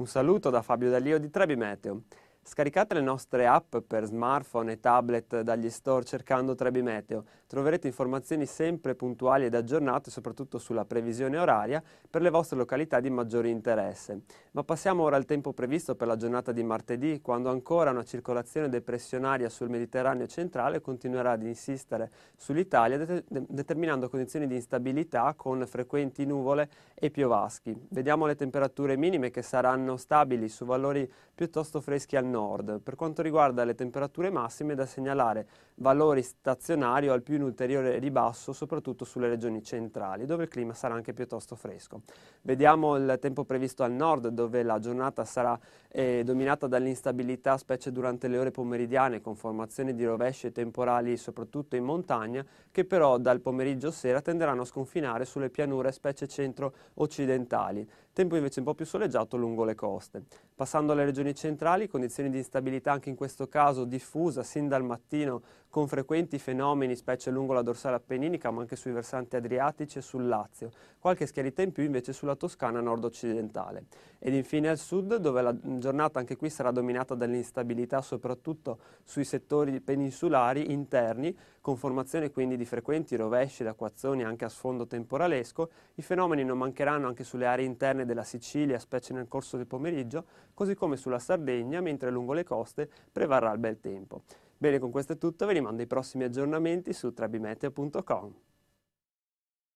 Un saluto da Fabio Dallio di Trebimeteo. Scaricate le nostre app per smartphone e tablet dagli store cercando Trebi Meteo. Troverete informazioni sempre puntuali ed aggiornate, soprattutto sulla previsione oraria, per le vostre località di maggiore interesse. Ma passiamo ora al tempo previsto per la giornata di martedì, quando ancora una circolazione depressionaria sul Mediterraneo centrale continuerà ad insistere sull'Italia, de determinando condizioni di instabilità con frequenti nuvole e piovaschi. Vediamo le temperature minime che saranno stabili su valori piuttosto freschi al nord. Per quanto riguarda le temperature massime da segnalare valori stazionari o al più in ulteriore ribasso soprattutto sulle regioni centrali dove il clima sarà anche piuttosto fresco. Vediamo il tempo previsto al nord dove la giornata sarà eh, dominata dall'instabilità specie durante le ore pomeridiane con formazioni di rovesce temporali soprattutto in montagna che però dal pomeriggio sera tenderanno a sconfinare sulle pianure specie centro-occidentali. Tempo invece un po' più soleggiato lungo le coste. Passando alle regioni centrali, condizioni di instabilità anche in questo caso diffusa sin dal mattino con frequenti fenomeni, specie lungo la dorsale appenninica, ma anche sui versanti adriatici e sul Lazio. Qualche schiarita in più invece sulla Toscana nord-occidentale. Ed infine al sud, dove la giornata anche qui sarà dominata dall'instabilità, soprattutto sui settori peninsulari interni, con formazione quindi di frequenti rovesci ed acquazzoni anche a sfondo temporalesco. I fenomeni non mancheranno anche sulle aree interne della Sicilia, specie nel corso del pomeriggio, così come sulla Sardegna, mentre lungo le coste prevarrà il bel tempo. Bene, con questo è tutto, vi rimando ai prossimi aggiornamenti su trebimeteo.com.